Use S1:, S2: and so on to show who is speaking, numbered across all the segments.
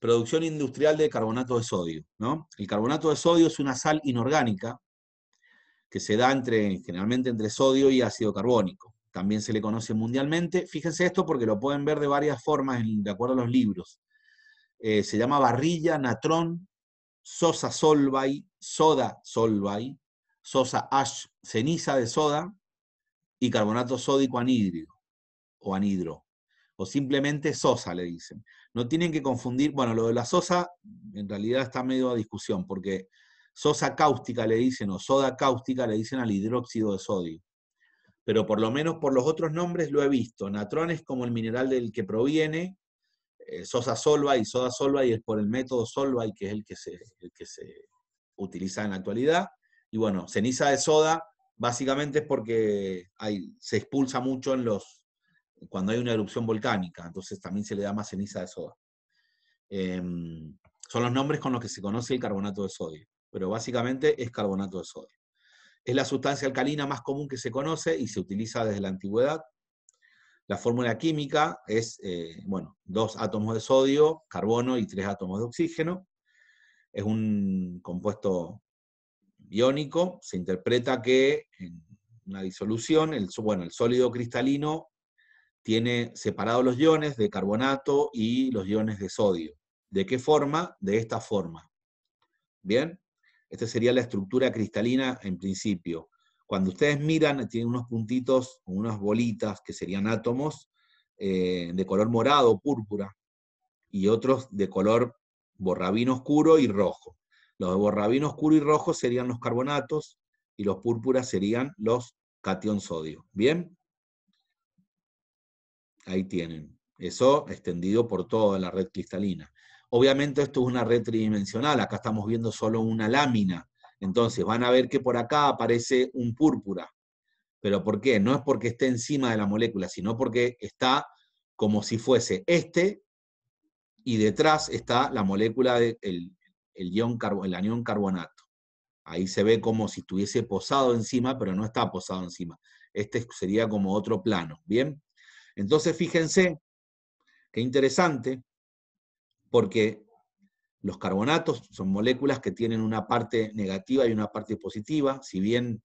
S1: producción industrial de carbonato de sodio. ¿no? El carbonato de sodio es una sal inorgánica que se da entre, generalmente entre sodio y ácido carbónico. También se le conoce mundialmente. Fíjense esto porque lo pueden ver de varias formas de acuerdo a los libros. Eh, se llama barrilla, natrón, sosa solvay, soda solvay, sosa ash, ceniza de soda y carbonato sódico anhídrico o anhidro. O simplemente sosa le dicen. No tienen que confundir, bueno, lo de la sosa en realidad está medio a discusión, porque sosa cáustica le dicen, o soda cáustica le dicen al hidróxido de sodio. Pero por lo menos por los otros nombres lo he visto. Natrón es como el mineral del que proviene, eh, sosa solva y soda solva, y es por el método solva y que es el que se, que se utiliza en la actualidad. Y bueno, ceniza de soda básicamente es porque se expulsa mucho en los cuando hay una erupción volcánica, entonces también se le da más ceniza de soda. Em, son los nombres con los que se conoce el carbonato de sodio, pero básicamente es carbonato de sodio. Es la sustancia alcalina más común que se conoce y se utiliza desde la antigüedad. La fórmula química es, eh, bueno, dos átomos de sodio, carbono y tres átomos de oxígeno. Es un compuesto iónico, se interpreta que en una disolución, bueno, el sólido cristalino tiene separados los iones de carbonato y los iones de sodio. ¿De qué forma? De esta forma. ¿Bien? Esta sería la estructura cristalina en principio. Cuando ustedes miran, tienen unos puntitos, unas bolitas que serían átomos eh, de color morado, púrpura, y otros de color borrabino oscuro y rojo. Los de borrabino oscuro y rojo serían los carbonatos y los púrpuras serían los cation sodio. ¿Bien? Ahí tienen. Eso extendido por toda la red cristalina. Obviamente esto es una red tridimensional, acá estamos viendo solo una lámina. Entonces van a ver que por acá aparece un púrpura. ¿Pero por qué? No es porque esté encima de la molécula, sino porque está como si fuese este y detrás está la molécula del el ion, anión carbonato. Ahí se ve como si estuviese posado encima, pero no está posado encima. Este sería como otro plano, ¿bien? Entonces, fíjense, qué interesante, porque los carbonatos son moléculas que tienen una parte negativa y una parte positiva, si bien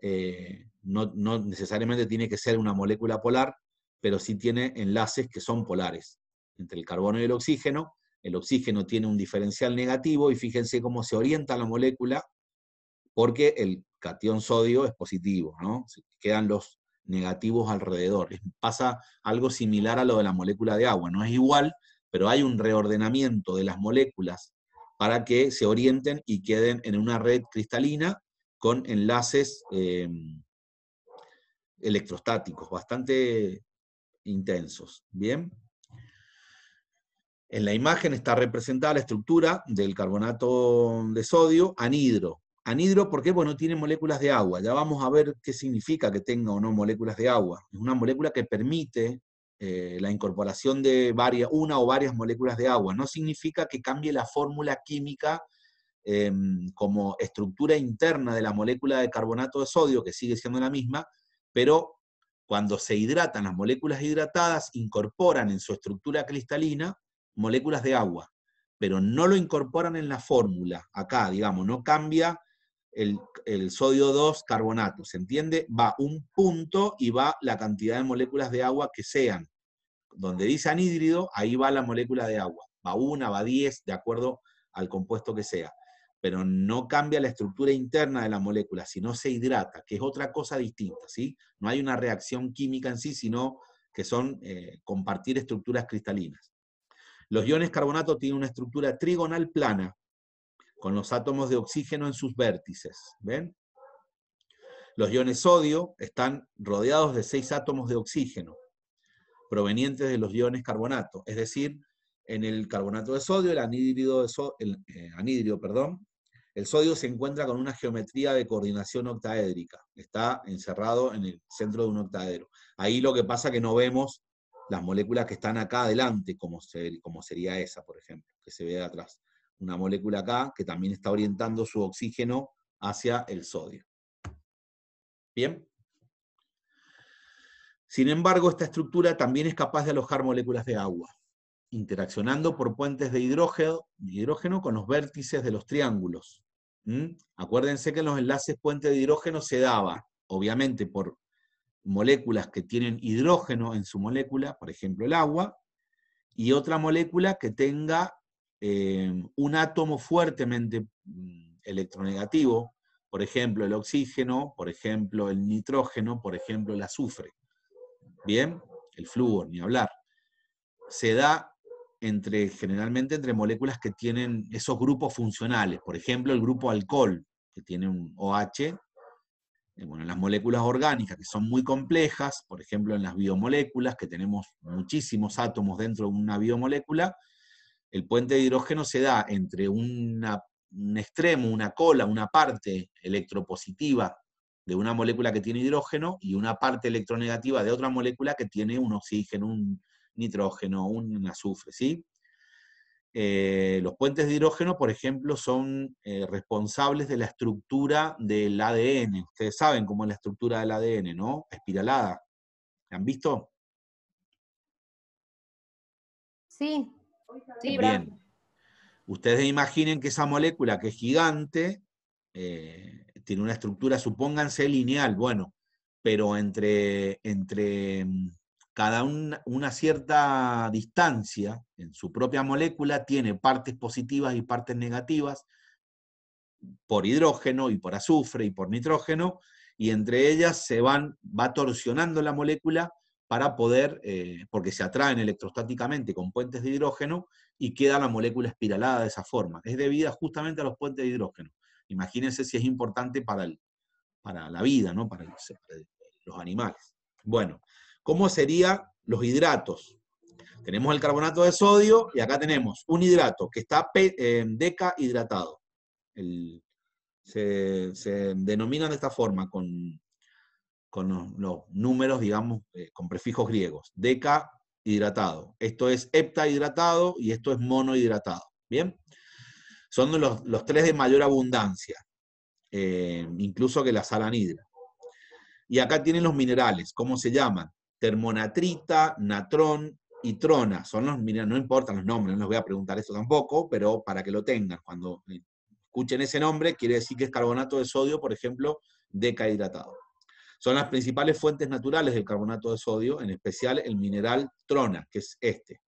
S1: eh, no, necesariamente tiene que ser una molécula polar, pero sí tiene enlaces que son polares entre el carbono y el oxígeno. El oxígeno tiene un diferencial negativo y fíjense cómo se orienta la molécula porque el cation sodio es positivo, ¿no? Quedan los negativos alrededor. Pasa algo similar a lo de la molécula de agua, no es igual, pero hay un reordenamiento de las moléculas para que se orienten y queden en una red cristalina con enlaces em, electrostáticos bastante intensos. Bien. En la imagen está representada la estructura del carbonato de sodio anhidro, Anhidro, ¿por qué? Bueno, tiene moléculas de agua. Ya vamos a ver qué significa que tenga o no moléculas de agua. Es una molécula que permite eh, la incorporación de varias, una o varias moléculas de agua. No significa que cambie la fórmula química em, como estructura interna de la molécula de carbonato de sodio, que sigue siendo la misma, pero cuando se hidratan las moléculas hidratadas, incorporan en su estructura cristalina moléculas de agua, pero no lo incorporan en la fórmula. Acá, digamos, no cambia el, sodio 2 carbonato, ¿se entiende? Va un punto y va la cantidad de moléculas de agua que sean. Donde dice anhídrido, ahí va la molécula de agua. Va una, va diez, de acuerdo al compuesto que sea. Pero no cambia la estructura interna de la molécula, sino se hidrata, que es otra cosa distinta, ¿sí? No hay una reacción química en sí, sino que son eh, compartir estructuras cristalinas. Los iones carbonato tienen una estructura trigonal plana, con los átomos de oxígeno en sus vértices. ¿Ven? Los iones sodio están rodeados de seis átomos de oxígeno provenientes de los iones carbonato, es decir, en el carbonato de sodio, el anhídrido, el, eh, perdón, el sodio se encuentra con una geometría de coordinación octaédrica, está encerrado en el centro de un octaedro. Ahí lo que pasa es que no vemos las moléculas que están acá adelante, como, como sería esa, por ejemplo, que se ve de atrás una molécula acá que también está orientando su oxígeno hacia el sodio. ¿Bien? Sin embargo, esta estructura también es capaz de alojar moléculas de agua, interaccionando por puentes de hidrógeno, hidrógeno con los vértices de los triángulos. Acuérdense que en los enlaces puente de hidrógeno se daba, obviamente, por moléculas que tienen hidrógeno en su molécula, por ejemplo el agua, y otra molécula que tenga Em, un átomo fuertemente mm, electronegativo, por ejemplo el oxígeno, por ejemplo el nitrógeno, por ejemplo el azufre. Bien, el flúor, ni hablar. Se da entre, generalmente entre moléculas que tienen esos grupos funcionales, por ejemplo el grupo alcohol, que tiene un OH, bueno, las moléculas orgánicas que son muy complejas, por ejemplo en las biomoléculas, que tenemos muchísimos átomos dentro de una biomolécula, el puente de hidrógeno se da entre un extremo, una cola, una parte electropositiva de una molécula que tiene hidrógeno y una parte electronegativa de otra molécula que tiene un oxígeno, un nitrógeno, un azufre, ¿sí? Eh, los puentes de hidrógeno, por ejemplo, son eh, responsables de la estructura del ADN. Ustedes saben cómo es la estructura del ADN, ¿no? Espiralada. han visto? Sí. Bien. Ustedes imaginen que esa molécula que es gigante, eh, tiene una estructura, supónganse, lineal, bueno, pero entre, entre mm, cada una cierta distancia en su propia molécula tiene partes positivas y partes negativas por hidrógeno y por azufre y por nitrógeno, y entre ellas se van, va torsionando la molécula para poder, eh, porque se atraen electrostáticamente con puentes de hidrógeno y queda la molécula espiralada de esa forma. Es debida justamente a los puentes de hidrógeno. Imagínense si es importante para, para la vida, ¿no? para, los animales. Bueno, ¿cómo serían los hidratos? Tenemos el carbonato de sodio y acá tenemos un hidrato que está eh, decahidratado. El, se, se de esta forma, con con los, números, digamos, eh, con prefijos griegos. Deca hidratado. Esto es hepta-hidratado y esto es mono-hidratado. ¿Bien? Son los, tres de mayor abundancia, eh, incluso que la anhidra. Y acá tienen los minerales, ¿cómo se llaman? Termonatrita, natrón y trona. Son los minerales, no importan los nombres, no les voy a preguntar eso tampoco, pero para que lo tengan. Cuando escuchen ese nombre, quiere decir que es carbonato de sodio, por ejemplo, decahidratado. Son las principales fuentes naturales del carbonato de sodio, en especial el mineral trona, que es este.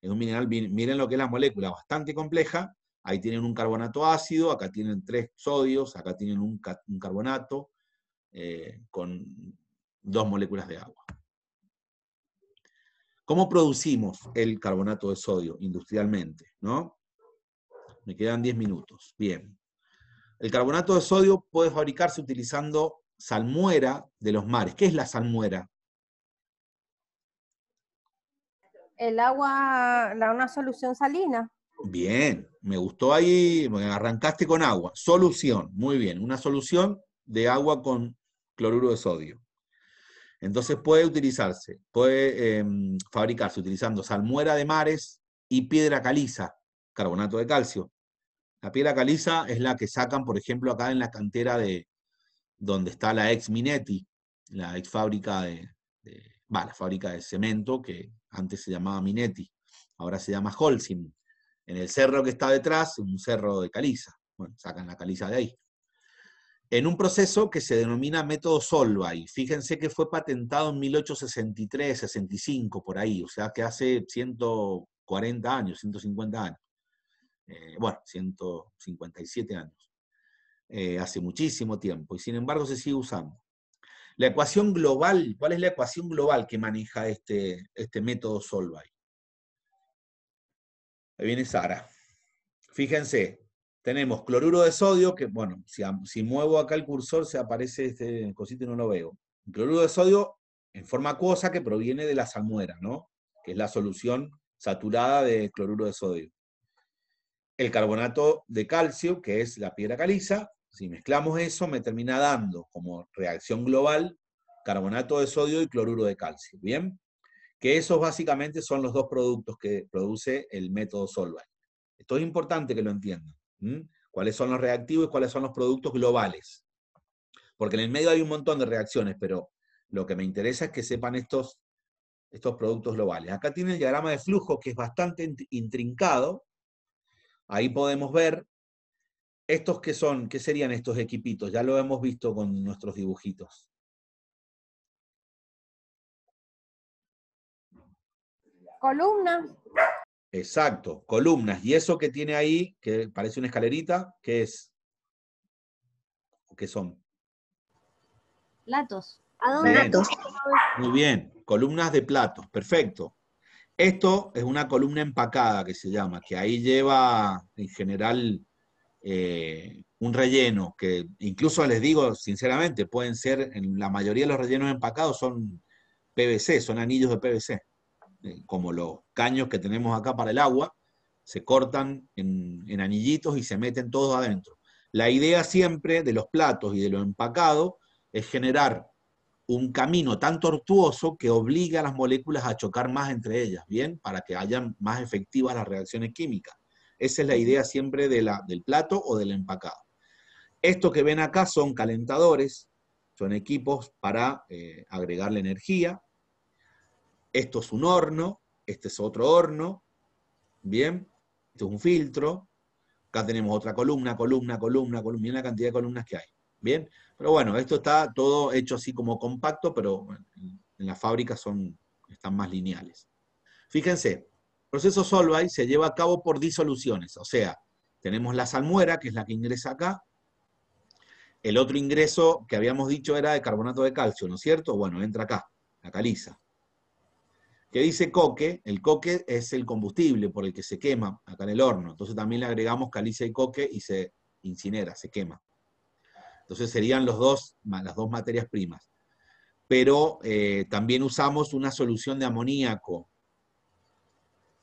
S1: Es un mineral, miren lo que es la molécula, bastante compleja. Ahí tienen un carbonato ácido, acá tienen tres sodios, acá tienen un, carbonato eh, con dos moléculas de agua. ¿Cómo producimos el carbonato de sodio industrialmente? ¿No? Me quedan 10 minutos. Bien. El carbonato de sodio puede fabricarse utilizando salmuera de los mares. ¿Qué es la salmuera? El agua, una solución salina. Bien, me gustó ahí, arrancaste con agua. Solución, muy bien, una solución de agua con cloruro de sodio. Entonces puede utilizarse, puede em, fabricarse utilizando salmuera de mares y piedra caliza, carbonato de calcio. La piedra caliza es la que sacan, por ejemplo, acá en la cantera de, donde está la ex Minetti, la ex fábrica de, fábrica de cemento que antes se llamaba Minetti, ahora se llama Holcim. En el cerro que está detrás, un cerro de caliza. Bueno, sacan la caliza de ahí. En un proceso que se denomina método Solvay. Fíjense que fue patentado en 1863, 65, por ahí. O sea que hace 140 años, 150 años. Eh, bueno, 157 años. Eh, hace muchísimo tiempo y sin embargo se sigue usando. La ecuación global, ¿cuál es la ecuación global que maneja este, este método Solvay? Ahí viene Sara. Fíjense, tenemos cloruro de sodio, que bueno, si, muevo acá el cursor se aparece este cosito y no lo veo. cloruro de sodio en forma acuosa que proviene de la salmuera, ¿no? Que es la solución saturada de cloruro de sodio. El carbonato de calcio, que es la piedra caliza, si mezclamos eso, me termina dando como reacción global carbonato de sodio y cloruro de calcio. ¿Bien? Que esos básicamente son los dos productos que produce el método Solvay. Esto es importante que lo entiendan. ¿Cuáles son los reactivos y cuáles son los productos globales? Porque en el medio hay un montón de reacciones, pero lo que me interesa es que sepan estos, estos productos globales. Acá tiene el diagrama de flujo que es bastante intrincado. Ahí podemos ver ¿Estos qué son? ¿Qué serían estos equipitos? Ya lo hemos visto con nuestros dibujitos. Columnas. Exacto, columnas. ¿Y eso que tiene ahí, que parece una escalerita, qué es? ¿Qué son? Platos. Platos. Muy bien, columnas de platos, perfecto. Esto es una columna empacada que se llama, que ahí lleva en general eh, un relleno, que incluso les digo sinceramente, pueden ser, en la mayoría de los rellenos empacados son PVC, son anillos de PVC, eh, como los caños que tenemos acá para el agua, se cortan en, en anillitos y se meten todos adentro. La idea siempre de los platos y de lo empacado es generar un camino tan tortuoso que obliga a las moléculas a chocar más entre ellas, ¿bien? Para que hayan más efectivas las reacciones químicas. Esa es la idea siempre de la, del plato o del empacado. Esto que ven acá son calentadores, son equipos para eh, agregarle energía. Esto es un horno, este es otro horno, bien, esto es un filtro. Acá tenemos otra columna, columna, columna, columna, bien la cantidad de columnas que hay, bien. Pero bueno, esto está todo hecho así como compacto, pero en la fábrica son, están más lineales. Fíjense, el proceso Solvay se lleva a cabo por disoluciones, o sea, tenemos la salmuera, que es la que ingresa acá, el otro ingreso que habíamos dicho era de carbonato de calcio, ¿no es cierto? Bueno, entra acá, la caliza. ¿Qué dice coque? El coque es el combustible por el que se quema acá en el horno. Entonces también le agregamos caliza y coque y se incinera, se quema. Entonces serían los dos, las dos materias primas. Pero eh, también usamos una solución de amoníaco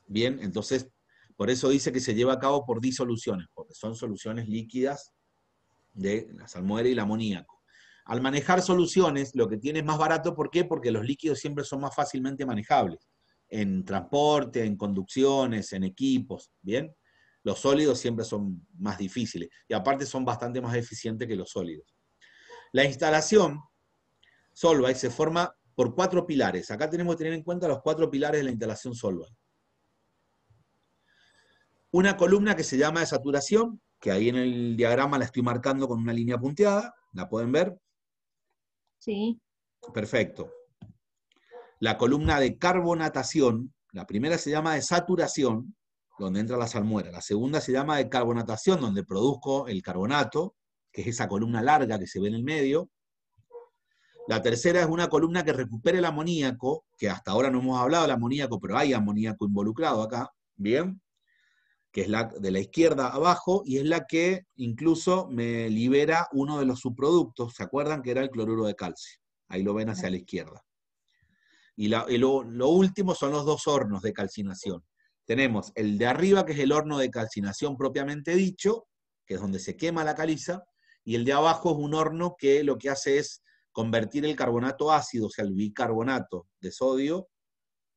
S1: Bien, entonces, por eso dice que se lleva a cabo por disoluciones, porque son soluciones líquidas de la salmuera y el amoníaco. Al manejar soluciones, lo que tiene es más barato, ¿por qué? Porque los líquidos siempre son más fácilmente manejables en transporte, en conducciones, en equipos, ¿bien? Los sólidos siempre son más difíciles y aparte son bastante más eficientes que los sólidos. La instalación Solvay se forma por cuatro pilares. Acá tenemos que tener en cuenta los cuatro pilares de la instalación Solvay una columna que se llama de saturación, que ahí en el diagrama la estoy marcando con una línea punteada, ¿la pueden ver? Sí. Perfecto. La columna de carbonatación, la primera se llama de saturación, donde entra la salmuera. La segunda se llama de carbonatación, donde produzco el carbonato, que es esa columna larga que se ve en el medio. La tercera es una columna que recupera el amoníaco, que hasta ahora no hemos hablado del amoníaco, pero hay amoníaco involucrado acá. Bien que es la de la izquierda abajo, y es la que incluso me libera uno de los subproductos, ¿se acuerdan? Que era el cloruro de calcio. Ahí lo ven hacia la izquierda. Y, lo, lo, último son los dos hornos de calcinación. Tenemos el de arriba, que es el horno de calcinación propiamente dicho, que es donde se quema la caliza, y el de abajo es un horno que lo que hace es convertir el carbonato ácido, o sea, el bicarbonato de sodio,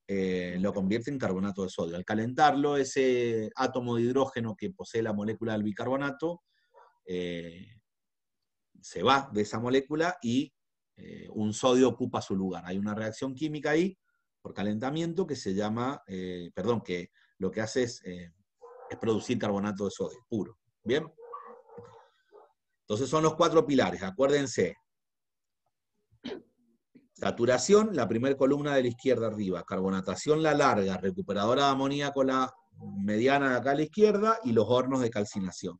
S1: eh, lo convierte en carbonato de sodio. Al calentarlo, ese átomo de hidrógeno que posee la molécula del bicarbonato eh, se va de esa molécula y eh, un sodio ocupa su lugar. Hay una reacción química ahí por calentamiento que se llama, perdón, que lo que hace es, es producir carbonato de sodio puro. ¿Bien? Entonces son los cuatro pilares. Acuérdense, Saturación, la primera columna de la izquierda arriba. Carbonatación, la larga. Recuperadora de amoníaco, la mediana de acá a la izquierda. Y los hornos de calcinación.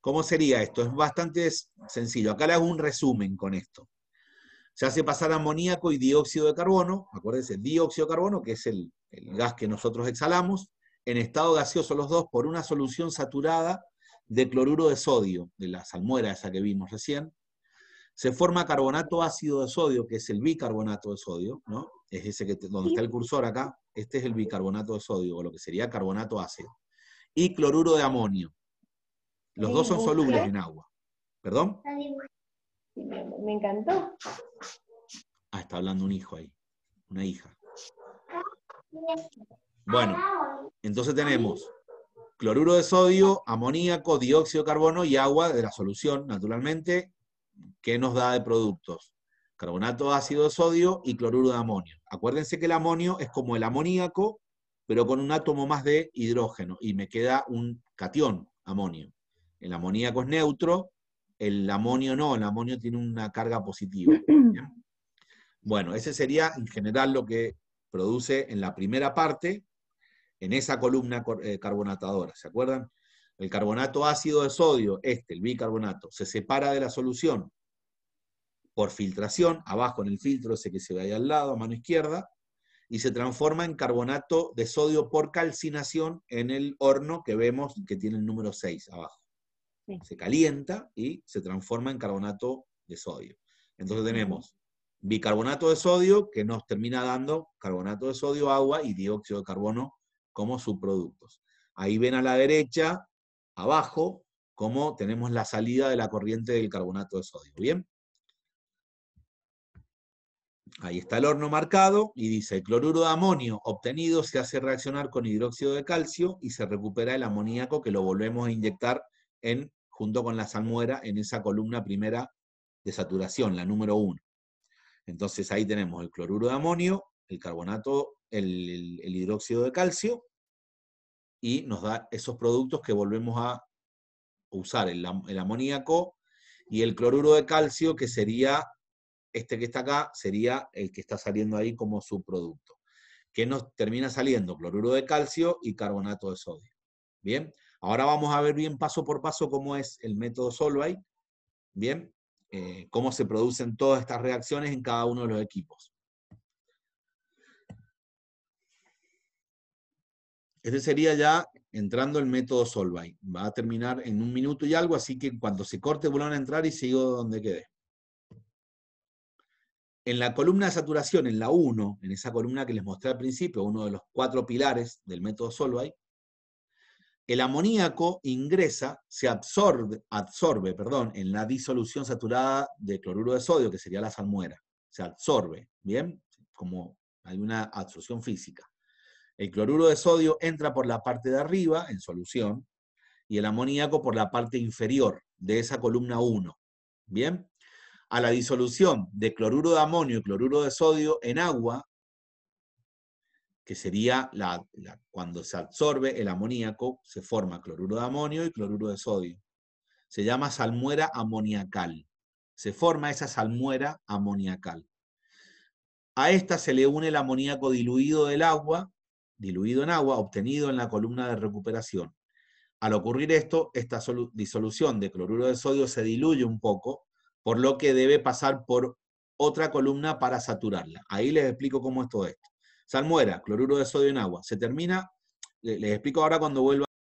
S1: ¿Cómo sería esto? Es bastante sencillo. Acá le hago un resumen con esto. Se hace pasar amoníaco y dióxido de carbono, acuérdense, dióxido de carbono, que es el, el, gas que nosotros exhalamos, en estado gaseoso los dos por una solución saturada de cloruro de sodio, de la salmuera esa que vimos recién, se forma carbonato ácido de sodio, que es el bicarbonato de sodio, ¿no? Es ese que donde está el cursor acá, este es el bicarbonato de sodio, o lo que sería carbonato ácido. Y cloruro de amonio. Los dos son solubles en agua. ¿Perdón? Me encantó. Ah, está hablando un hijo ahí, una hija. Ah, ah, bueno, entonces tenemos cloruro de sodio, amoníaco, dióxido de carbono y agua de la solución, naturalmente, ¿qué nos da de productos? Carbonato ácido de sodio y cloruro de amonio. Acuérdense que el amonio es como el amoníaco, pero con un átomo más de hidrógeno, y me queda un catión amonio. El amoníaco es neutro, el amonio no, el amonio tiene una carga positiva. Bueno, ese sería en general lo que produce en la primera parte, en esa columna eh, carbonatadora, ¿se acuerdan? el carbonato ácido de sodio, este, el bicarbonato, se separa de la solución por filtración, abajo en el filtro ese que se ve ahí al lado, a mano izquierda, y se transforma en carbonato de sodio por calcinación en el horno que vemos que tiene el número 6 abajo. Se calienta y se transforma en carbonato de sodio. Entonces tenemos bicarbonato de sodio que nos termina dando carbonato de sodio, agua y dióxido de carbono como subproductos. Ahí ven a la derecha abajo, como tenemos la salida de la corriente del carbonato de sodio. ¿Bien? Ahí está el horno marcado y dice, el cloruro de amonio obtenido se hace reaccionar con hidróxido de calcio y se recupera el amoníaco que lo volvemos a inyectar en, junto con la salmuera en esa columna primera de saturación, la número 1. Entonces ahí tenemos el cloruro de amonio, el carbonato, el hidróxido de calcio y nos da esos productos que volvemos a usar, el, amoníaco y el cloruro de calcio, que sería, este que está acá, sería el que está saliendo ahí como subproducto. Que nos termina saliendo cloruro de calcio y carbonato de sodio. Bien, ahora vamos a ver bien paso por paso cómo es el método Solvay. Bien, eh, cómo se producen todas estas reacciones en cada uno de los equipos. Este sería ya entrando el método Solvay. Va a terminar en un minuto y algo, así que cuando se corte vuelvan a entrar y sigo donde quede. En la columna de saturación, en la 1, en esa columna que les mostré al principio, uno de los cuatro pilares del método Solvay, el amoníaco ingresa, se absorbe, absorbe perdón, en la disolución saturada de cloruro de sodio, que sería la salmuera. Se absorbe, ¿bien? Como hay una absorción física. El cloruro de sodio entra por la parte de arriba, en solución, y el amoníaco por la parte inferior de esa columna 1. Bien, a la disolución de cloruro de amonio y cloruro de sodio en agua, que sería la, cuando se absorbe el amoníaco, se forma cloruro de amonio y cloruro de sodio. Se llama salmuera amoniacal. Se forma esa salmuera amoniacal. A esta se le une el amoníaco diluido del agua diluido en agua obtenido en la columna de recuperación. Al ocurrir esto, esta disolución de cloruro de sodio se diluye un poco, por lo que debe pasar por otra columna para saturarla. Ahí les explico cómo es todo esto. Salmuera, cloruro de sodio en agua. Se termina, les explico ahora cuando vuelva